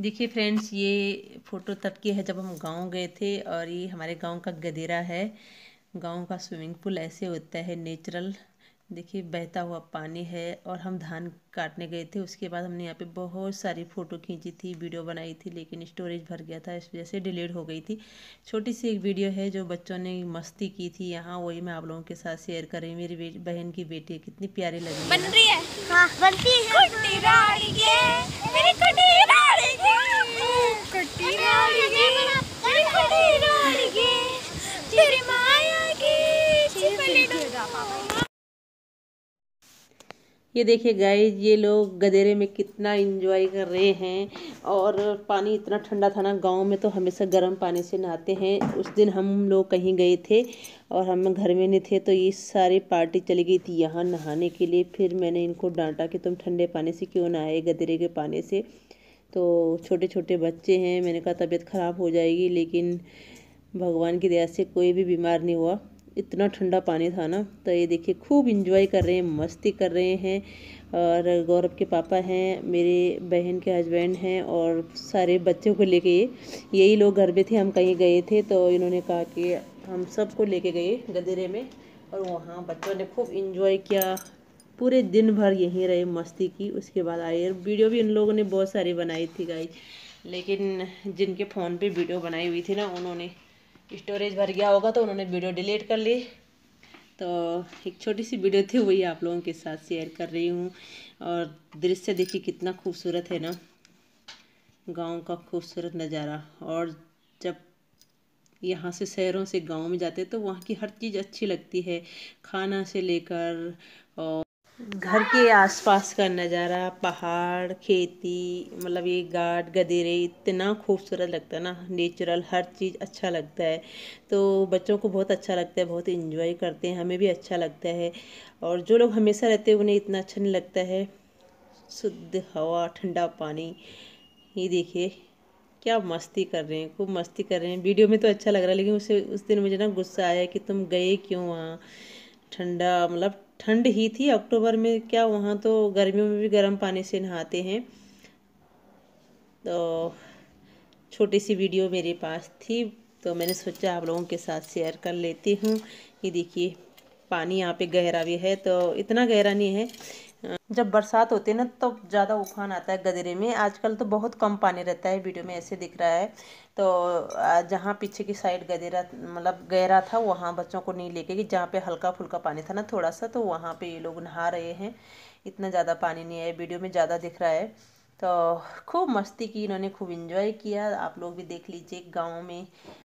देखिए फ्रेंड्स ये फ़ोटो तब की है जब हम गांव गए थे और ये हमारे गांव का गदेरा है गांव का स्विमिंग पूल ऐसे होता है नेचुरल देखिए बहता हुआ पानी है और हम धान काटने गए थे उसके बाद हमने यहाँ पे बहुत सारी फ़ोटो खींची थी वीडियो बनाई थी लेकिन स्टोरेज भर गया था इस वजह से डिलीट हो गई थी छोटी सी एक वीडियो है जो बच्चों ने मस्ती की थी यहाँ वही मैं आप लोगों के साथ शेयर कर रही हूँ मेरी बहन की बेटी कितनी प्यारी लगी बन रही है हाँ, बनती है ये देखिए गाइज ये लोग गदेरे में कितना इंजॉय कर रहे हैं और पानी इतना ठंडा था ना गांव में तो हमेशा गर्म पानी से नहाते हैं उस दिन हम लोग कहीं गए थे और हम घर में नहीं थे तो ये सारी पार्टी चली गई थी यहाँ नहाने के लिए फिर मैंने इनको डांटा कि तुम ठंडे पानी से क्यों नहाए गदेरे के पानी से तो छोटे छोटे बच्चे हैं मैंने कहा तबीयत ख़राब हो जाएगी लेकिन भगवान की दया से कोई भी बीमार नहीं हुआ इतना ठंडा पानी था ना तो ये देखिए खूब इंजॉय कर रहे हैं मस्ती कर रहे हैं और गौरव के पापा हैं मेरे बहन के हस्बैंड हैं और सारे बच्चों को लेके ये यही लोग घर पे थे हम कहीं गए थे तो इन्होंने कहा कि हम सबको लेके गए गदेरे में और वहाँ बच्चों ने खूब इंजॉय किया पूरे दिन भर यहीं रहे मस्ती की उसके बाद आए वीडियो भी उन लोगों ने बहुत सारी बनाई थी गाई लेकिन जिनके फ़ोन पे वीडियो बनाई हुई थी ना उन्होंने स्टोरेज भर गया होगा तो उन्होंने वीडियो डिलीट कर ली तो एक छोटी सी वीडियो थी वही आप लोगों के साथ शेयर कर रही हूँ और दृश्य देखिए कितना खूबसूरत है ना गांव का खूबसूरत नज़ारा और जब यहाँ से शहरों से गांव में जाते हैं तो वहाँ की हर चीज़ अच्छी लगती है खाना से लेकर और घर के आसपास का नज़ारा पहाड़ खेती मतलब ये गाट गदेरे इतना खूबसूरत लगता है ना नेचुरल हर चीज़ अच्छा लगता है तो बच्चों को बहुत अच्छा लगता है बहुत इन्जॉय करते हैं हमें भी अच्छा लगता है और जो लोग हमेशा रहते हैं उन्हें इतना अच्छा नहीं लगता है शुद्ध हवा ठंडा पानी ये देखिए क्या मस्ती कर रहे हैं खूब मस्ती कर रहे हैं वीडियो में तो अच्छा लग रहा है लेकिन उसे उस दिन मुझे ना गुस्सा आया कि तुम गए क्यों वहाँ ठंडा मतलब ठंड ही थी अक्टूबर में क्या वहाँ तो गर्मियों में भी गर्म पानी से नहाते हैं तो छोटी सी वीडियो मेरे पास थी तो मैंने सोचा आप लोगों के साथ शेयर कर लेती हूँ ये देखिए पानी यहाँ पे गहरा भी है तो इतना गहरा नहीं है जब बरसात होती है ना तब तो ज़्यादा उफान आता है गदरे में आजकल तो बहुत कम पानी रहता है वीडियो में ऐसे दिख रहा है तो जहाँ पीछे की साइड गदेरा मतलब गहरा था वहाँ बच्चों को नहीं लेके कि जहाँ पे हल्का फुल्का पानी था ना थोड़ा सा तो वहाँ पे ये लोग नहा रहे हैं इतना ज़्यादा पानी नहीं है वीडियो में ज़्यादा दिख रहा है तो खूब मस्ती की इन्होंने खूब इन्जॉय किया आप लोग भी देख लीजिए गाँव में